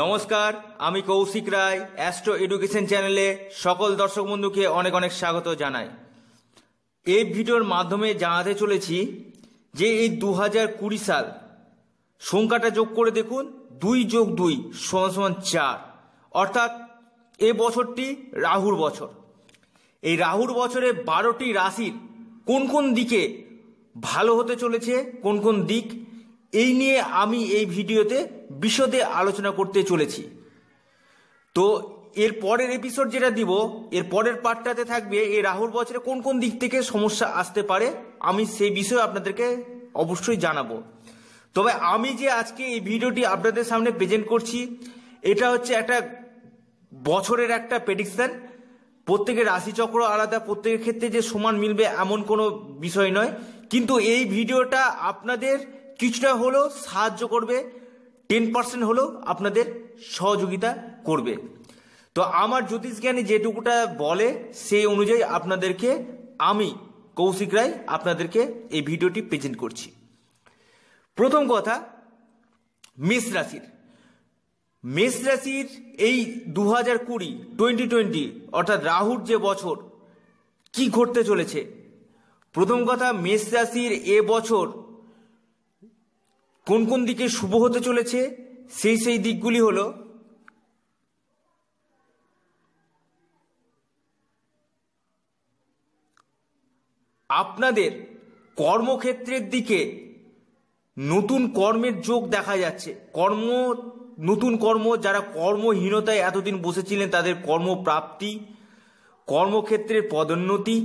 নমস্কার আমি কৌশিক রায় astro education চ্যানেলে সকল দর্শক বন্ধুকে অনেক অনেক স্বাগত জানাই এই ভিডিওর মাধ্যমে জানাতে চলেছি যে এই দু হাজার কুড়ি সাল সংখ্যাটা যোগ করে দেখুন দুই যোগ দুই সমান সমান চার অর্থাৎ এ বছরটি রাহুর বছর এই রাহুর বছরে বারোটি রাশির কোন কোন দিকে ভালো হতে চলেছে কোন কোন দিক এই নিয়ে আমি এই ভিডিওতে বিশদে আলোচনা করতে চলেছি তো এর পরের এপিসোড যেটা দিব এর পরের পার্টটাতে থাকবে এই রাহুল বছরে কোন কোন দিক থেকে সমস্যা আসতে পারে আমি সেই বিষয়ে আপনাদেরকে অবশ্যই জানাবো তবে আমি যে আজকে এই ভিডিওটি আপনাদের সামনে প্রেজেন্ট করছি এটা হচ্ছে একটা বছরের একটা প্রেডিকশন প্রত্যেকের রাশিচক্র আলাদা প্রত্যেকের ক্ষেত্রে যে সমান মিলবে এমন কোনো বিষয় নয় কিন্তু এই ভিডিওটা আপনাদের কিছুটা হলেও সাহায্য করবে টেন পার্সেন্ট হলেও আপনাদের সহযোগিতা করবে তো আমার জ্যোতিষ জ্ঞানী যেটুকুটা বলে সেই অনুযায়ী আপনাদেরকে আমি কৌশিক রায় আপনাদেরকে এই ভিডিওটি প্রেজেন্ট করছি প্রথম কথা মেষ রাশির মেষ রাশির এই দু হাজার কুড়ি টোয়েন্টি টোয়েন্টি অর্থাৎ রাহুর যে বছর কি ঘটতে চলেছে প্রথম কথা মেষ রাশির এ বছর কোন কোন দিকে শুভ হতে চলেছে সেই সেই দিকগুলি হল আপনাদের কর্মক্ষেত্রের দিকে নতুন কর্মের যোগ দেখা যাচ্ছে কর্ম নতুন কর্ম যারা কর্মহীনতায় এতদিন বসেছিলেন তাদের কর্মপ্রাপ্তি কর্মক্ষেত্রের পদোন্নতি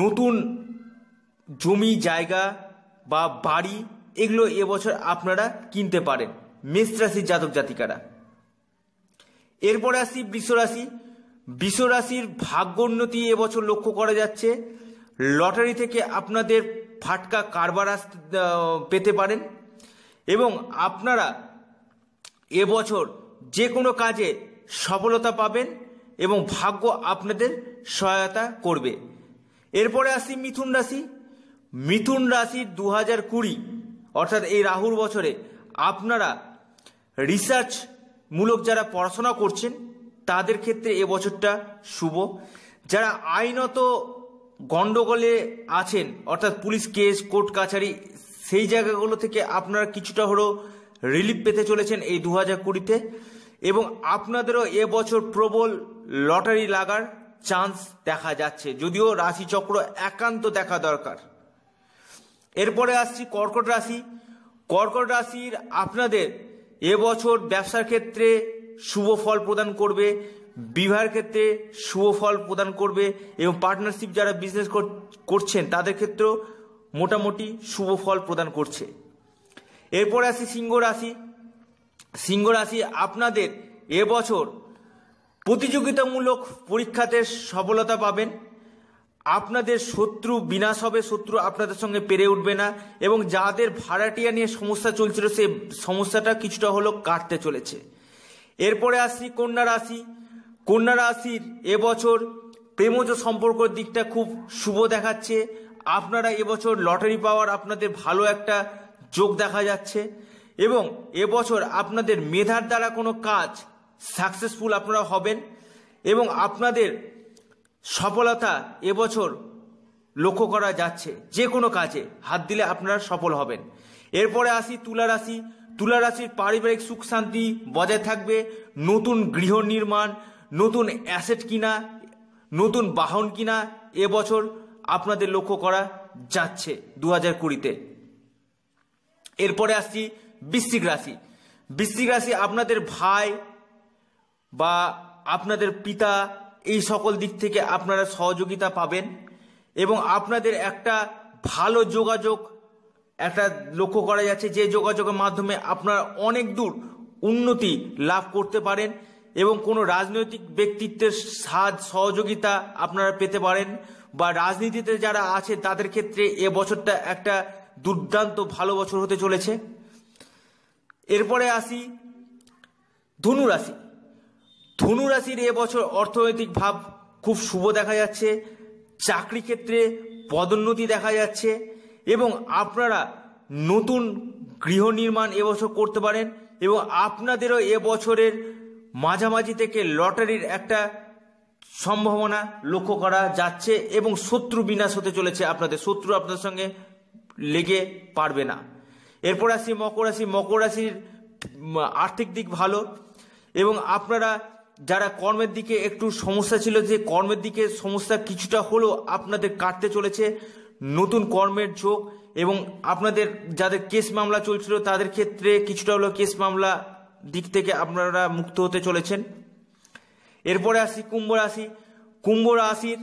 নতুন জমি জায়গা বা বাড়ি এগুলো এবছর আপনারা কিনতে পারেন মেষ রাশির জাতক জাতিকারা এরপরে আসি বৃষরাশি বৃষরাশির ভাগ্যোন্নতি এবছর লক্ষ্য করা যাচ্ছে লটারি থেকে আপনাদের ফাটকা কারবার পেতে পারেন এবং আপনারা এবছর যে কোনো কাজে সফলতা পাবেন এবং ভাগ্য আপনাদের সহায়তা করবে এরপরে আসি মিথুন রাশি মিথুন রাশি দু হাজার কুড়ি অর্থাৎ এই রাহুর বছরে আপনারা রিসার্চ মূলক যারা পড়াশোনা করছেন তাদের ক্ষেত্রে এ বছরটা শুভ যারা আইনত গণ্ডগোলে আছেন অর্থাৎ পুলিশ কেস কোর্ট কাছারি সেই জায়গাগুলো থেকে আপনারা কিছুটা হলেও রিলিফ পেতে চলেছেন এই দু হাজার কুড়িতে এবং আপনাদেরও এবছর প্রবল লটারি লাগার চান্স দেখা যাচ্ছে যদিও রাশিচক্র একান্ত দেখা দরকার এরপরে আসছি কর্কট রাশি কর্কট রাশির আপনাদের এবছর ব্যবসার ক্ষেত্রে শুভ ফল প্রদান করবে বিবাহের ক্ষেত্রে শুভ ফল প্রদান করবে এবং পার্টনারশিপ যারা বিজনেস করছেন তাদের ক্ষেত্রেও মোটামুটি শুভ ফল প্রদান করছে এরপরে আসি সিংহ রাশি সিংহ রাশি আপনাদের এবছর প্রতিযোগিতামূলক পরীক্ষাতে সফলতা পাবেন আপনাদের শত্রু বিনাশ হবে শত্রু আপনাদের সঙ্গে পেরে উঠবে না এবং যাদের ভাড়াটিয়া নিয়ে সমস্যা চলছিল সে সমস্যাটা কিছুটা হলো কাটতে চলেছে এরপরে আসি কন্যা রাশি কন্যা রাশির এবছর প্রেমজ সম্পর্কর দিকটা খুব শুভ দেখাচ্ছে আপনারা এবছর লটারি পাওয়ার আপনাদের ভালো একটা যোগ দেখা যাচ্ছে এবং এবছর আপনাদের মেধার দ্বারা কোনো কাজ সাকসেসফুল আপনারা হবেন এবং আপনাদের সফলতা এবছর লক্ষ্য করা যাচ্ছে যে কোনো কাজে হাত দিলে আপনারা সফল হবেন এরপরে আসি তুলা রাশি তুলা রাশির পারিবারিক সুখ শান্তি বজায় থাকবে নতুন গৃহ নির্মাণ নতুন অ্যাসেট কিনা নতুন বাহন কিনা এবছর আপনাদের লক্ষ্য করা যাচ্ছে দু হাজার কুড়িতে এরপরে আসছি বৃশ্চিক রাশি বৃশ্চিক রাশি আপনাদের ভাই বা আপনাদের পিতা এই সকল দিক থেকে আপনারা সহযোগিতা পাবেন এবং আপনাদের একটা ভালো যোগাযোগ একটা লক্ষ্য করা যাচ্ছে যে যোগাযোগের মাধ্যমে আপনারা অনেক দূর উন্নতি লাভ করতে পারেন এবং কোনো রাজনৈতিক ব্যক্তিত্বের সাহায্য সহযোগিতা আপনারা পেতে পারেন বা রাজনীতিতে যারা আছে তাদের ক্ষেত্রে এ বছরটা একটা দুর্দান্ত ভালো বছর হতে চলেছে এরপরে আসি ধনুরাশি ধনু রাশির এবছর অর্থনৈতিক ভাব খুব শুভ দেখা যাচ্ছে চাকরি ক্ষেত্রে পদোন্নতি দেখা যাচ্ছে এবং আপনারা নতুন গৃহ নির্মাণ এবছর করতে পারেন এবং আপনাদেরও এবছরের মাঝামাঝি থেকে লটারির একটা সম্ভাবনা লক্ষ্য করা যাচ্ছে এবং শত্রু বিনাশ হতে চলেছে আপনাদের শত্রু আপনাদের সঙ্গে লেগে পারবে না এরপর আসি মকর রাশি মকর রাশির আর্থিক দিক ভালো এবং আপনারা যারা কর্মের দিকে একটু সমস্যা ছিল যে কর্মের দিকে সমস্যা কিছুটা হলেও আপনাদের কাটতে চলেছে নতুন কর্মের ঝোঁক এবং আপনাদের যাদের কেস মামলা চলছিল তাদের ক্ষেত্রে কিছুটা হলো কেস মামলা দিক থেকে আপনারা মুক্ত হতে চলেছেন এরপরে আসি কুম্ভ রাশি কুম্ভ রাশির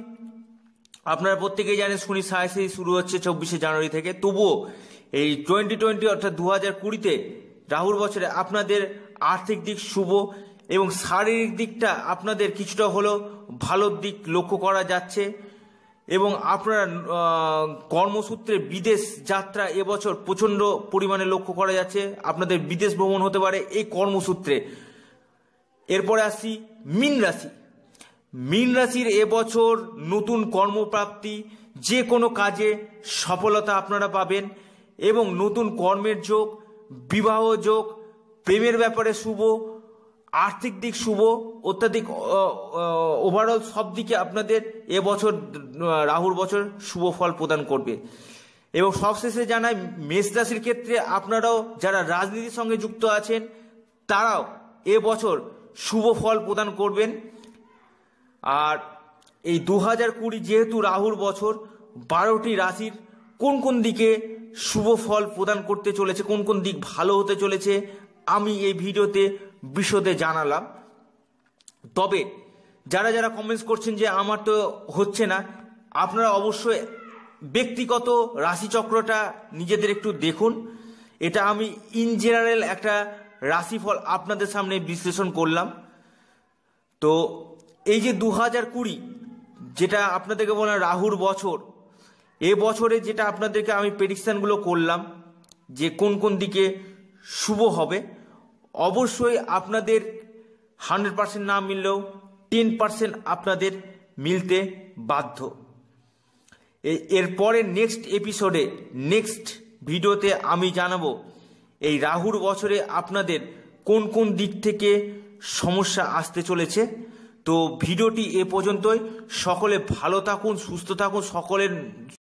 আপনারা প্রত্যেকেই জানেন শনি সাহসে শুরু হচ্ছে চব্বিশে জানুয়ারি থেকে তবুও এই টোয়েন্টি টোয়েন্টি অর্থাৎ দু হাজার কুড়িতে রাহুর বছরে আপনাদের আর্থিক দিক শুভ এবং শারীরিক দিকটা আপনাদের কিছুটা হলো ভালোর দিক লক্ষ্য করা যাচ্ছে এবং আপনারা কর্মসূত্রে বিদেশ যাত্রা এবছর প্রচণ্ড পরিমাণে লক্ষ্য করা যাচ্ছে আপনাদের বিদেশ ভ্রমণ হতে পারে এই কর্মসূত্রে এরপরে আসি মিন রাশি মিন রাশির এবছর নতুন কর্মপ্রাপ্তি যে কোনো কাজে সফলতা আপনারা পাবেন এবং নতুন কর্মের যোগ বিবাহ যোগ প্রেমের ব্যাপারে শুভ আর্থিক দিক শুভ অত্যাধিক ওভারঅল সব দিকে আপনাদের এবছর রাহুর বছর শুভ ফল প্রদান করবে এবং সবশেষে জানাই মেষ রাশির ক্ষেত্রে আপনারাও যারা রাজনীতির সঙ্গে যুক্ত আছেন তারাও এবছর শুভ ফল প্রদান করবেন আর এই দু হাজার কুড়ি যেহেতু রাহুর বছর বারোটি রাশির কোন কোন দিকে শুভ ফল প্রদান করতে চলেছে কোন কোন দিক ভালো হতে চলেছে আমি এই ভিডিওতে বিশদে জানালাম তবে যারা যারা কমেন্টস করছেন যে আমার তো হচ্ছে না আপনারা অবশ্যই ব্যক্তিগত রাশিচক্রটা নিজেদের একটু দেখুন এটা আমি ইন জেনারেল একটা রাশিফল আপনাদের সামনে বিশ্লেষণ করলাম তো এই যে দু হাজার কুড়ি যেটা আপনাদেরকে বললাম রাহুর বছর এ বছরে যেটা আপনাদেরকে আমি প্রেডিকশানগুলো করলাম যে কোন কোন দিকে শুভ হবে অবশ্যই আপনাদের হান্ড্রেড পার্সেন্ট না মিললেও টেন পার্সেন্ট আপনাদের মিলতে বাধ্য এরপরে নেক্সট এপিসোডে নেক্সট ভিডিওতে আমি জানাবো এই রাহুর বছরে আপনাদের কোন কোন দিক থেকে সমস্যা আসতে চলেছে তো ভিডিওটি এ পর্যন্তই সকলে ভালো থাকুন সুস্থ থাকুন সকলের